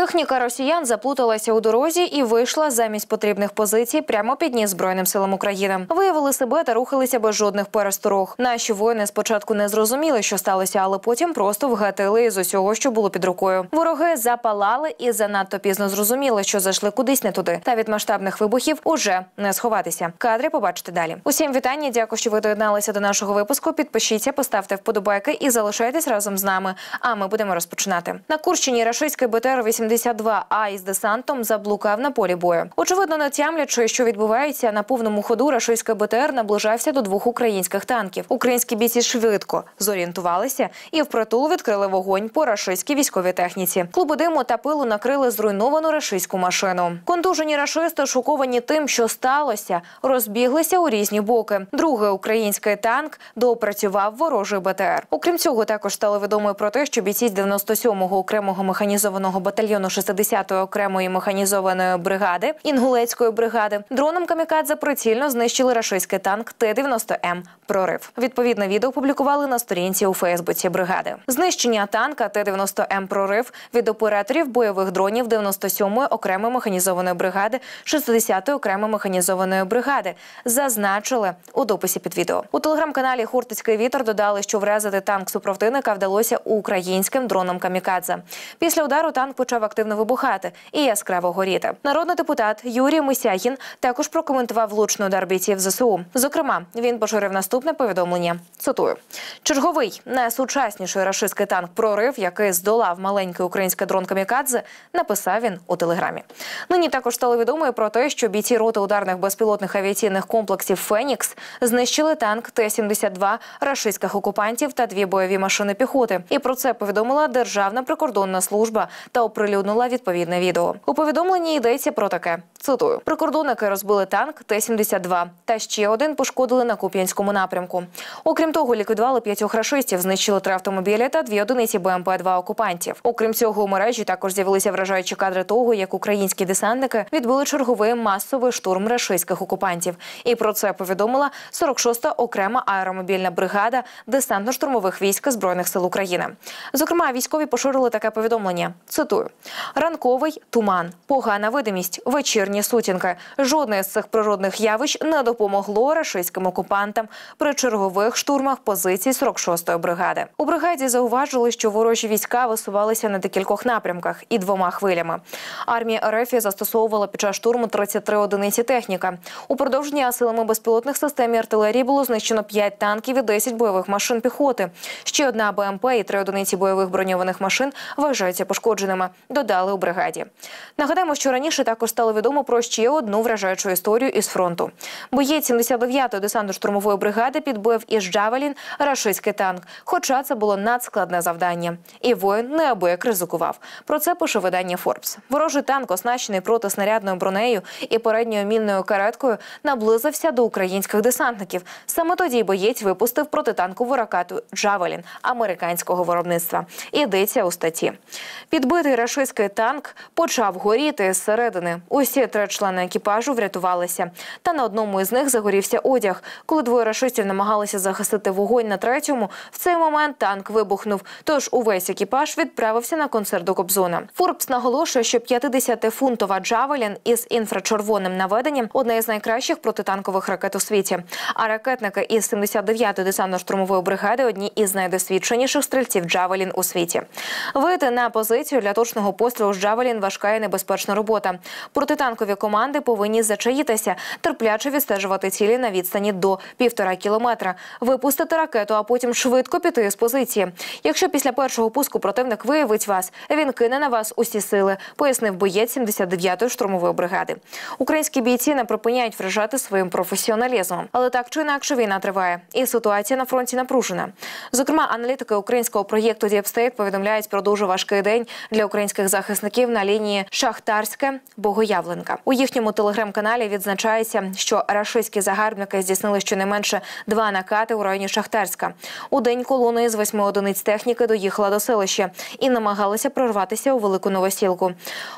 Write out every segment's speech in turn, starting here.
Техніка росіян заплуталася у дорозі і вийшла замість потрібних позицій прямо під ніс збройним силам України. Виявили себе та рухалися без жодних пересторог. Наші воїни спочатку не зрозуміли, що сталося, але потім просто вгатили із усього, що було під рукою. Вороги запалали і занадто пізно зрозуміли, що зайшли кудись не туди. Та від масштабних вибухів уже не сховатися. Кадри побачите далі. Усім вітання. Дякую, що ви доєдналися до нашого випуску. Підпишіться, поставте вподобайки і залишайтесь разом з нами. А ми будемо розпочинати на Курщині. рашистський БТР 80 72 а із десантом заблукав на полі бою. Очевидно, не тямлячи, що відбувається на повному ходу, рашистська БТР наближався до двох українських танків. Українські бійці швидко зорієнтувалися і впритул відкрили вогонь по рашистській військовій техніці. Клуби диму та пилу накрили зруйновану рашистську машину. Контужені рашисти, шоковані тим, що сталося, розбіглися у різні боки. Другий український танк доопрацював ворожий БТР. Окрім цього, також стало відомо про те, що бійці з 97-го окремого механізованого батальйону батальйону 60-ї окремої механізованої бригади інгулецької бригади дроном камікадзе прицільно знищили рашистський танк Т-90М прорив. Відповідне відео опублікували на сторінці у Фейсбуці бригади. Знищення танка Т-90М прорив від операторів бойових дронів 97-ї окремої механізованої бригади 60-ї окремої механізованої бригади зазначили у дописі під відео. У телеграм-каналі Хуртицький вітер додали, що врезати танк супротивника вдалося українським дроном камікадзе. Після удару танк почав почав активно вибухати і яскраво горіти. Народний депутат Юрій Мисягін також прокоментував влучний удар бійців ЗСУ. Зокрема, він поширив наступне повідомлення. Цитую черговий найсучасніший рашистський танк прорив, який здолав маленький український дрон Камікадзе. Написав він у телеграмі. Нині також стало відомо про те, що бійці роти ударних безпілотних авіаційних комплексів Фенікс знищили танк Т-72 рашистських окупантів та дві бойові машини піхоти. І про це повідомила Державна прикордонна служба та управління оприлюднила відповідне відео. У повідомленні йдеться про таке: цитую: прикордонники розбили танк Т-72 та ще один пошкодили на Куп'янському напрямку. Окрім того, ліквідували п'ятьох рашистів, знищили три автомобілі та дві одиниці БМП-2 окупантів. Окрім цього, у мережі також з'явилися вражаючі кадри того, як українські десантники відбили черговий масовий штурм рашистських окупантів. І про це повідомила 46-та окрема аеромобільна бригада десантно-штурмових військ збройних сил України. Зокрема, військові поширили таке повідомлення. Цитую: Ранковий туман, погана видимість, вечірні сутінки. Жодне з цих природних явищ не допомогло рашистським окупантам при чергових штурмах позицій 46-ї бригади. У бригаді зауважили, що ворожі війська висувалися на декількох напрямках і двома хвилями. Армія РФ застосовувала під час штурму 33 одиниці техніка. Упродовж дня силами безпілотних систем і артилерії було знищено 5 танків і 10 бойових машин піхоти. Ще одна БМП і три одиниці бойових броньованих машин вважаються пошкодженими додали у бригаді. Нагадаємо, що раніше також стало відомо про ще одну вражаючу історію із фронту. Боєць 79-ї десантно-штурмової бригади підбив із Джавелін рашистський танк, хоча це було надскладне завдання. І воїн неабияк ризикував. Про це пише видання Форбс. Ворожий танк, оснащений протиснарядною бронею і передньою мінною кареткою, наблизився до українських десантників. Саме тоді боєць випустив протитанкову ракету Джавелін американського виробництва. Ідеться у статті. Підбитий рашистський Рашистський танк почав горіти зсередини. Усі три члени екіпажу врятувалися. Та на одному із них загорівся одяг. Коли двоє рашистів намагалися захистити вогонь на третьому, в цей момент танк вибухнув. Тож увесь екіпаж відправився на концерт до Кобзона. Форбс наголошує, що 50-фунтова Джавелін із інфрачервоним наведенням одна із найкращих протитанкових ракет у світі. А ракетники із 79-ї десантно-штурмової бригади одні із найдосвідченіших стрільців Джавелін у світі. Вити на позицію для точного точного пострілу з Джавелін важка і небезпечна робота. Протитанкові команди повинні зачаїтися, терпляче відстежувати цілі на відстані до півтора кілометра, випустити ракету, а потім швидко піти з позиції. Якщо після першого пуску противник виявить вас, він кине на вас усі сили, пояснив боєць 79-ї штурмової бригади. Українські бійці не припиняють вражати своїм професіоналізмом, але так чи інакше війна триває, і ситуація на фронті напружена. Зокрема, аналітики українського проєкту Діпстейт повідомляють про дуже важкий день для українських українських захисників на лінії Шахтарське Богоявленка. У їхньому телеграм-каналі відзначається, що рашистські загарбники здійснили щонайменше два накати у районі Шахтарська. У день колони з восьми одиниць техніки доїхала до селища і намагалися прорватися у велику новосілку.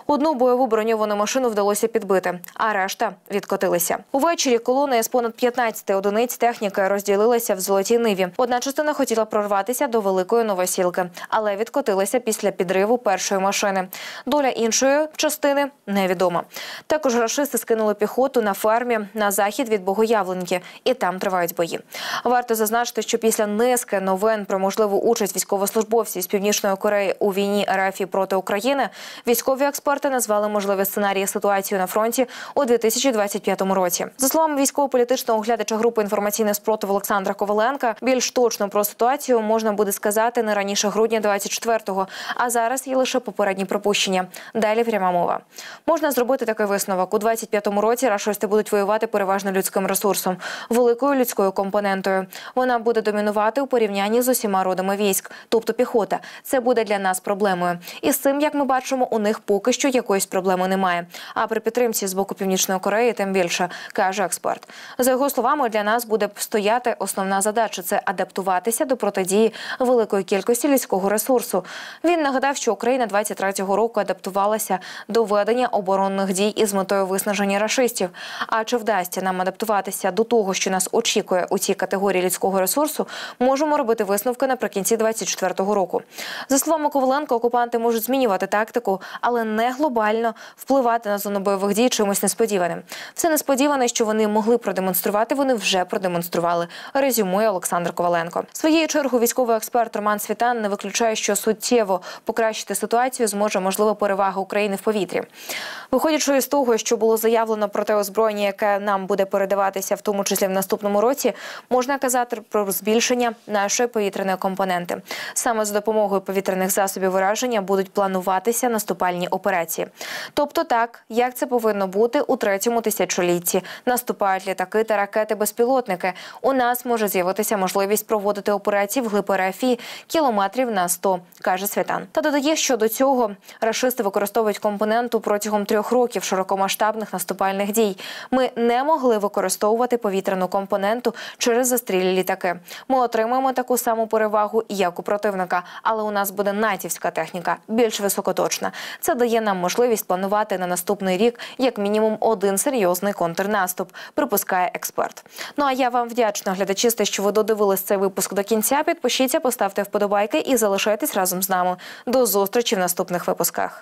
Одну бойову броньовану машину вдалося підбити, а решта відкотилися. Увечері колони з понад 15 одиниць техніки розділилася в золотій ниві. Одна частина хотіла прорватися до великої новосілки, але відкотилися після підриву першої машини тварини. Доля іншої частини невідома. Також рашисти скинули піхоту на фермі на захід від Богоявленки, і там тривають бої. Варто зазначити, що після низки новин про можливу участь військовослужбовців з північної Кореї у війні РФ проти України військові експерти назвали можливі сценарії ситуації на фронті у 2025 році. За словами військово-політичного оглядача групи інформаційний спротив Олександра Коваленка, більш точно про ситуацію можна буде сказати не раніше грудня 24-го, а зараз є лише попередні попередні пропущення. Далі пряма мова. Можна зробити такий висновок. У 25-му році рашисти будуть воювати переважно людським ресурсом, великою людською компонентою. Вона буде домінувати у порівнянні з усіма родами військ, тобто піхота. Це буде для нас проблемою. І з цим, як ми бачимо, у них поки що якоїсь проблеми немає. А при підтримці з боку північної Кореї тим більше каже експерт. За його словами, для нас буде стояти основна задача це адаптуватися до протидії великої кількості людського ресурсу. Він нагадав, що Україна 23 2023 року адаптувалася до ведення оборонних дій із метою виснаження рашистів. А чи вдасться нам адаптуватися до того, що нас очікує у цій категорії людського ресурсу, можемо робити висновки наприкінці 2024 року. За словами Коваленко, окупанти можуть змінювати тактику, але не глобально впливати на зону бойових дій чимось несподіваним. Все несподіване, що вони могли продемонструвати, вони вже продемонстрували. Резюмує Олександр Коваленко. Своєю чергою військовий експерт Роман Світан не виключає, що суттєво покращити ситуацію зможе можлива перевага України в повітрі. Виходячи з того, що було заявлено про те озброєння, яке нам буде передаватися, в тому числі в наступному році, можна казати про збільшення нашої повітряної компоненти. Саме за допомогою повітряних засобів вираження будуть плануватися наступальні операції. Тобто, так як це повинно бути у третьому тисячолітті, наступають літаки та ракети-безпілотники. У нас може з'явитися можливість проводити операції в глиб кілометрів на 100, каже Святан. Та додає, що до цього цього рашисти використовують компоненту протягом трьох років широкомасштабних наступальних дій. Ми не могли використовувати повітряну компоненту через застрілі літаки. Ми отримаємо таку саму перевагу, як у противника, але у нас буде натівська техніка, більш високоточна. Це дає нам можливість планувати на наступний рік як мінімум один серйозний контрнаступ, припускає експерт. Ну а я вам вдячна, глядачі, що ви додивились цей випуск до кінця. Підпишіться, поставте вподобайки і залишайтесь разом з нами. До зустрічі в наступному наступних випусках.